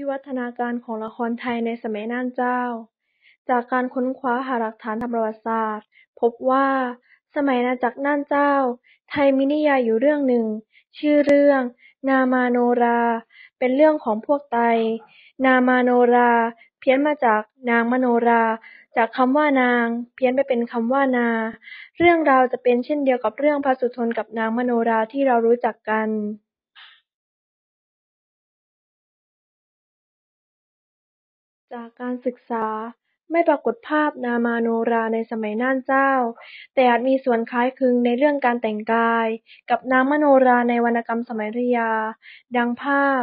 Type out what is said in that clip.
ิวัฒนาการของละครไทยในสมัยน่านเจ้า จากการค้นคว้าหาหลักฐานทางประวัติศาสตร์ พบว่า สมัยนาจักรน่านเจ้า ไทยมีนิยายอยู่เรื่องหนึ่ง ชื่อเรื่อง นามาโนรา เป็นเรื่องของพวกไต นามาโนรา เพี้ยนมาจากนางมโนรา จากคำว่านาง เพี้ยนไปเป็นคำว่านา เรื่องราวจะเป็นเช่นเดียวกับเรื่องพระสุทนกับนางมโนราที่เรารู้จักกันจากการศึกษาไม่ปรากฏภาพนามาโนราในสมัยน่านเจ้า แต่อาจมีส่วนคล้ายคลึงในเรื่องการแต่งกาย กับนางมโนราในวรรณกรรมสมัยอยุธยา ดังภาพ